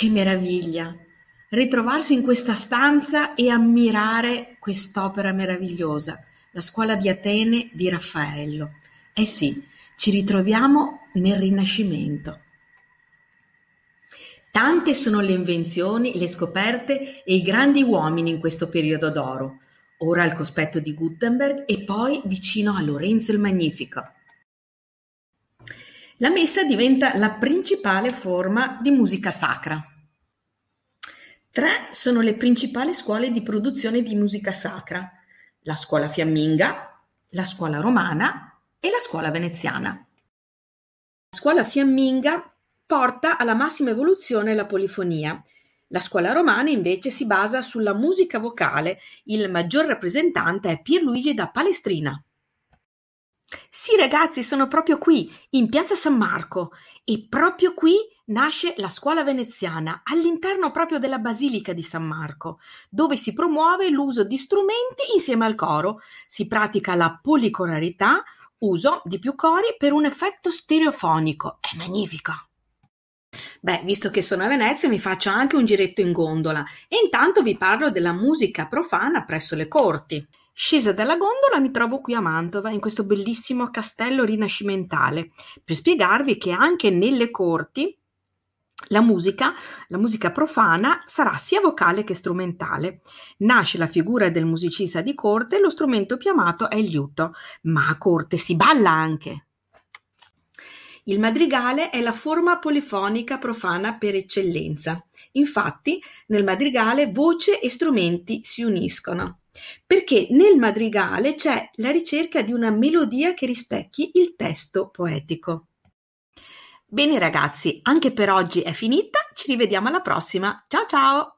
Che meraviglia! Ritrovarsi in questa stanza e ammirare quest'opera meravigliosa, la scuola di Atene di Raffaello. Eh sì, ci ritroviamo nel Rinascimento. Tante sono le invenzioni, le scoperte e i grandi uomini in questo periodo d'oro, ora al cospetto di Gutenberg e poi vicino a Lorenzo il Magnifico. La messa diventa la principale forma di musica sacra. Tre sono le principali scuole di produzione di musica sacra: la scuola fiamminga, la scuola romana e la scuola veneziana. La scuola fiamminga porta alla massima evoluzione la polifonia. La scuola romana invece si basa sulla musica vocale. Il maggior rappresentante è Pierluigi da Palestrina. Sì ragazzi, sono proprio qui, in piazza San Marco, e proprio qui nasce la scuola veneziana all'interno proprio della Basilica di San Marco, dove si promuove l'uso di strumenti insieme al coro. Si pratica la policorarità, uso di più cori per un effetto stereofonico. È magnifico! Beh, visto che sono a Venezia, mi faccio anche un giretto in gondola e intanto vi parlo della musica profana presso le corti. Scesa dalla gondola mi trovo qui a Mantova, in questo bellissimo castello rinascimentale, per spiegarvi che anche nelle corti la musica, la musica profana, sarà sia vocale che strumentale. Nasce la figura del musicista di corte e lo strumento chiamato è il liuto, ma a corte si balla anche. Il madrigale è la forma polifonica profana per eccellenza. Infatti, nel madrigale voce e strumenti si uniscono. Perché nel madrigale c'è la ricerca di una melodia che rispecchi il testo poetico. Bene ragazzi, anche per oggi è finita, ci rivediamo alla prossima, ciao ciao!